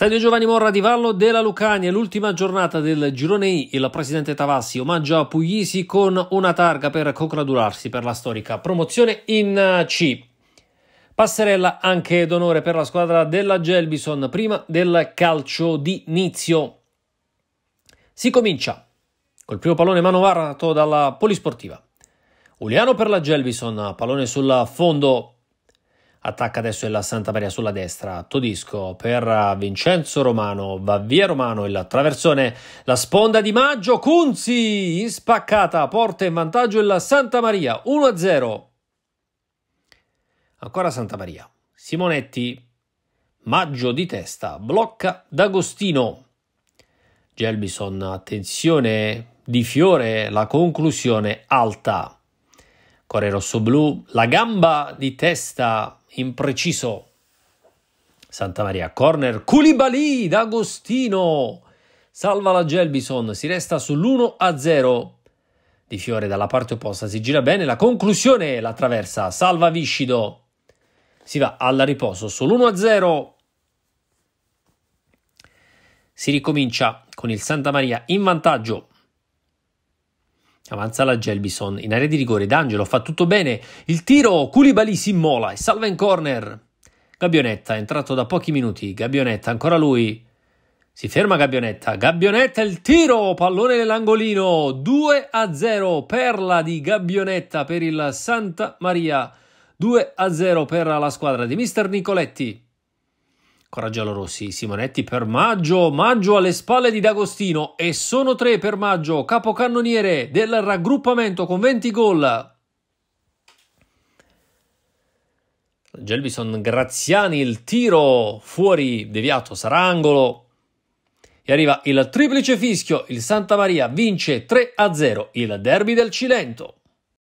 Stadio Giovanni Morra di Vallo della Lucania, l'ultima giornata del girone I, il presidente Tavassi omaggia Puglisi con una targa per congratularsi per la storica promozione in eh, C. Passerella anche d'onore per la squadra della Gelbison prima del calcio d'inizio. Si comincia col primo pallone manovrato dalla Polisportiva. Uliano per la Gelbison, pallone sul fondo attacca adesso il Santa Maria sulla destra, Todisco per eh, Vincenzo Romano, va via Romano il traversone, la sponda di Maggio, Cunzi in spaccata, porta in vantaggio il Santa Maria, 1-0. Ancora Santa Maria, Simonetti, Maggio di testa, blocca D'Agostino. Gelbison, attenzione, di fiore, la conclusione alta. Core rosso-blu, la gamba di testa impreciso. Santa Maria, corner, Culibali d'Agostino, salva la Gelbison, si resta sull'1-0 di Fiore dalla parte opposta, si gira bene, la conclusione, la traversa, salva Viscido, si va alla riposo sull'1-0. Si ricomincia con il Santa Maria in vantaggio Avanza la Gelbison in area di rigore. D'Angelo fa tutto bene. Il tiro Culibali si immola e salva in corner. Gabbionetta è entrato da pochi minuti. Gabbionetta, ancora lui. Si ferma Gabbionetta. Gabbionetta il tiro. Pallone nell'angolino. 2 a 0. Perla di Gabbionetta per il Santa Maria. 2 a 0 per la squadra di Mister Nicoletti. Coraggio Rossi, Simonetti per Maggio, Maggio alle spalle di D'Agostino e sono tre per Maggio, capocannoniere del raggruppamento con 20 gol. Gelbison Graziani, il tiro fuori, deviato, sarà angolo. E arriva il triplice fischio, il Santa Maria vince 3-0 il derby del Cilento.